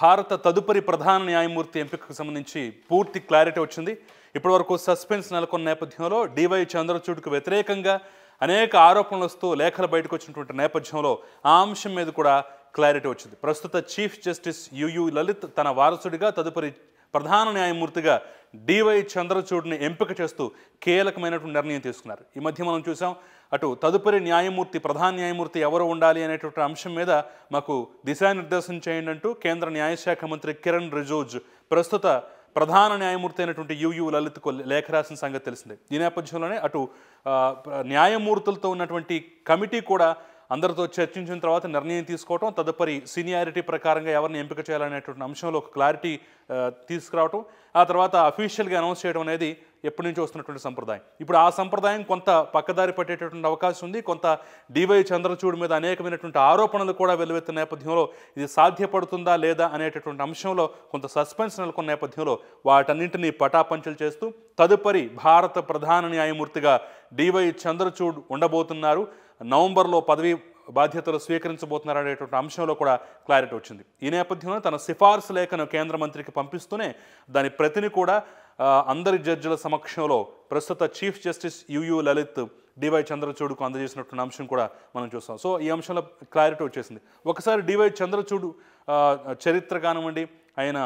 భారత తదుపరి ప్రధాన న్యాయమూర్తి ఎంపికకు సంబంధించి పూర్తి క్లారిటీ వచ్చింది ఇప్పటివరకు సస్పెన్స్ నెలకొన్న నేపథ్యంలో డివై చంద్రచూడ్కు వ్యతిరేకంగా అనేక ఆరోపణలు వస్తూ లేఖలు బయటకు వచ్చినటువంటి నేపథ్యంలో ఆ అంశం మీద కూడా క్లారిటీ వచ్చింది ప్రస్తుత చీఫ్ జస్టిస్ యుయు లలిత్ తన వారసుడిగా తదుపరి ప్రధాన న్యాయమూర్తిగా డివై చంద్రచూడ్ని ఎంపిక చేస్తూ కీలకమైనటువంటి నిర్ణయం తీసుకున్నారు ఈ మధ్య మనం చూసాం అటు తదుపరి న్యాయమూర్తి ప్రధాన న్యాయమూర్తి ఎవరు ఉండాలి అనేటువంటి అంశం మీద మాకు దిశానిర్దేశం చేయండి అంటూ కేంద్ర న్యాయశాఖ మంత్రి కిరణ్ రిజోజ్ ప్రస్తుత ప్రధాన న్యాయమూర్తి అయినటువంటి లలిత్ లలిత్కు లేఖ రాసిన సంగతి తెలిసిందే ఈ నేపథ్యంలోనే అటు న్యాయమూర్తులతో ఉన్నటువంటి కమిటీ కూడా అందరితో చర్చించిన తర్వాత నిర్ణయం తీసుకోవటం తదుపరి సీనియారిటీ ప్రకారంగా ఎవరిని ఎంపిక చేయాలనేటువంటి అంశంలో ఒక క్లారిటీ తీసుకురావటం ఆ తర్వాత అఫీషియల్గా అనౌన్స్ చేయడం అనేది ఎప్పటి నుంచో వస్తున్నటువంటి సంప్రదాయం ఇప్పుడు ఆ సంప్రదాయం కొంత పక్కదారి పట్టేటటువంటి అవకాశం ఉంది కొంత డివై చంద్రచూడ్ మీద అనేకమైనటువంటి ఆరోపణలు కూడా వెలువెత్తిన నేపథ్యంలో ఇది సాధ్యపడుతుందా లేదా అనేటటువంటి అంశంలో కొంత సస్పెన్స్ నెలకొన్న నేపథ్యంలో వాటన్నింటినీ పటాపంచలు చేస్తూ తదుపరి భారత ప్రధాన న్యాయమూర్తిగా డివై చంద్రచూడ్ ఉండబోతున్నారు నవంబర్లో పదవి బాధ్యతలు స్వీకరించబోతున్నారు అనేటువంటి అంశంలో కూడా క్లారిటీ వచ్చింది ఈ నేపథ్యంలో తన సిఫార్సు లేఖను కేంద్ర మంత్రికి పంపిస్తూనే దాని ప్రతిని కూడా అందరి జడ్జిల సమక్షంలో ప్రస్తుత chief justice U U Lalit D Y చంద్రచూడ్కు అందజేసినటువంటి అంశం కూడా మనం చూస్తాం సో ఈ అంశంలో క్లారిటీ వచ్చేసింది ఒకసారి డివై చంద్రచూడ్ చరిత్ర కానివ్వండి ఆయన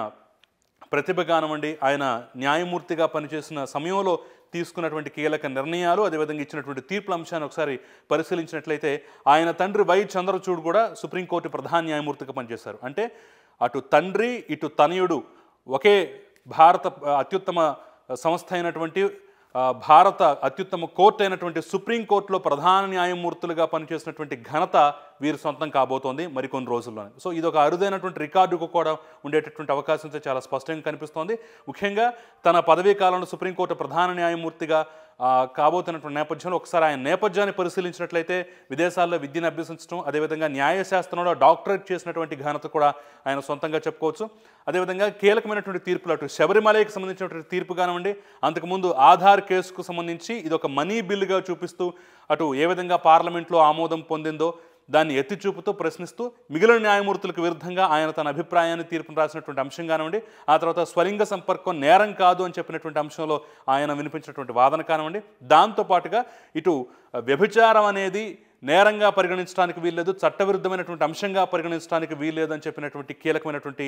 ప్రతిభ కానివ్వండి ఆయన న్యాయమూర్తిగా పనిచేసిన సమయంలో తీసుకున్నటువంటి కీలక నిర్ణయాలు అదేవిధంగా ఇచ్చినటువంటి తీర్పుల అంశాన్ని ఒకసారి పరిశీలించినట్లయితే ఆయన తండ్రి వై చంద్రచూడ్ కూడా సుప్రీంకోర్టు ప్రధాన న్యాయమూర్తిగా పనిచేశారు అంటే అటు తండ్రి ఇటు తనయుడు ఒకే భారత అత్యుత్తమ సంస్థ అయినటువంటి భారత అత్యుత్తమ కోర్టు అయినటువంటి సుప్రీంకోర్టులో ప్రధాన న్యాయమూర్తులుగా పనిచేసినటువంటి ఘనత వీరి సొంతం కాబోతోంది మరికొన్ని రోజుల్లోనే సో ఇది ఒక అరుదైనటువంటి రికార్డుకు కూడా ఉండేటటువంటి అవకాశం చాలా స్పష్టంగా కనిపిస్తోంది ముఖ్యంగా తన పదవీ కాలంలో సుప్రీంకోర్టు ప్రధాన న్యాయమూర్తిగా కాబోతున్నటువంటి నేపథ్యంలో ఒకసారి ఆయన నేపథ్యాన్ని పరిశీలించినట్లయితే విదేశాల్లో విద్యను అభ్యసించడం అదేవిధంగా న్యాయశాస్త్రంలో డాక్టరేట్ చేసినటువంటి ఘనత కూడా ఆయన సొంతంగా చెప్పుకోవచ్చు అదేవిధంగా కీలకమైనటువంటి తీర్పులు అటు శబరిమలకి సంబంధించినటువంటి తీర్పు కానివ్వండి అంతకుముందు ఆధార్ కేసుకు సంబంధించి ఇది ఒక మనీ బిల్లుగా చూపిస్తూ అటు ఏ విధంగా పార్లమెంట్లో ఆమోదం పొందిందో దాన్ని ఎత్తిచూపుతో ప్రశ్నిస్తూ మిగిలిన న్యాయమూర్తులకు విరుద్ధంగా ఆయన తన అభిప్రాయాన్ని తీర్పును రాసినటువంటి అంశం కానివ్వండి ఆ తర్వాత స్వలింగ సంపర్కం నేరం కాదు అని చెప్పినటువంటి అంశంలో ఆయన వినిపించినటువంటి వాదన కానివ్వండి దాంతోపాటుగా ఇటు వ్యభిచారం అనేది నేరంగా పరిగణించడానికి వీల్లేదు చట్టవిరుద్ధమైనటువంటి అంశంగా పరిగణించడానికి వీల్లేదు అని చెప్పినటువంటి కీలకమైనటువంటి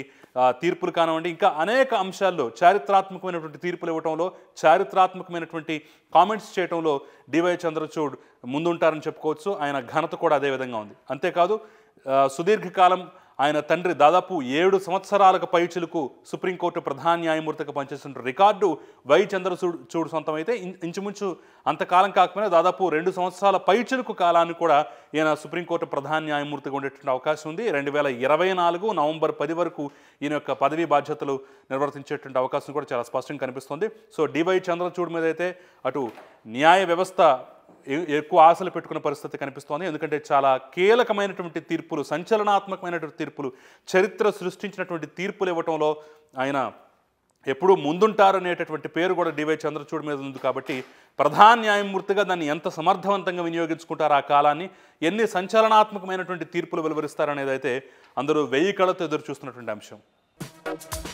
తీర్పులు కానివ్వండి ఇంకా అనేక అంశాల్లో చారిత్రాత్మకమైనటువంటి తీర్పులు ఇవ్వడంలో చారిత్రాత్మకమైనటువంటి కామెంట్స్ చేయడంలో డివై చంద్రచూడ్ ముందుంటారని చెప్పుకోవచ్చు ఆయన ఘనత కూడా అదే విధంగా ఉంది అంతేకాదు సుదీర్ఘకాలం ఆయన తండ్రి దాదాపు ఏడు సంవత్సరాలకు పైచులకు సుప్రీంకోర్టు ప్రధాన న్యాయమూర్తిగా పనిచేస్తున్న రికార్డు వై చంద్రచూడ్ చూడు సొంతమైతే ఇంచుమించు అంతకాలం కాకపోయినా దాదాపు రెండు సంవత్సరాల పైచులకు కాలాన్ని కూడా ఈయన సుప్రీంకోర్టు ప్రధాన న్యాయమూర్తిగా ఉండేటువంటి అవకాశం ఉంది రెండు వేల ఇరవై నాలుగు నవంబర్ పది వరకు ఈయన యొక్క పదవీ బాధ్యతలు నిర్వర్తించేటువంటి అవకాశం కూడా చాలా స్పష్టంగా కనిపిస్తుంది సో డివై చంద్రచూడ్ మీద అయితే అటు న్యాయ వ్యవస్థ ఎక్కువ ఆశలు పెట్టుకున్న పరిస్థితి కనిపిస్తోంది ఎందుకంటే చాలా కీలకమైనటువంటి తీర్పులు సంచలనాత్మకమైనటువంటి తీర్పులు చరిత్ర సృష్టించినటువంటి తీర్పులు ఇవ్వటంలో ఆయన ఎప్పుడూ ముందుంటారు అనేటటువంటి పేరు కూడా డివై చంద్రచూడ్ మీద ఉంది కాబట్టి ప్రధాన న్యాయమూర్తిగా దాన్ని ఎంత సమర్థవంతంగా వినియోగించుకుంటారు ఆ కాలాన్ని ఎన్ని సంచలనాత్మకమైనటువంటి తీర్పులు వెలువరిస్తారనేది అయితే అందరూ వెయ్యి కళతో ఎదురు చూస్తున్నటువంటి అంశం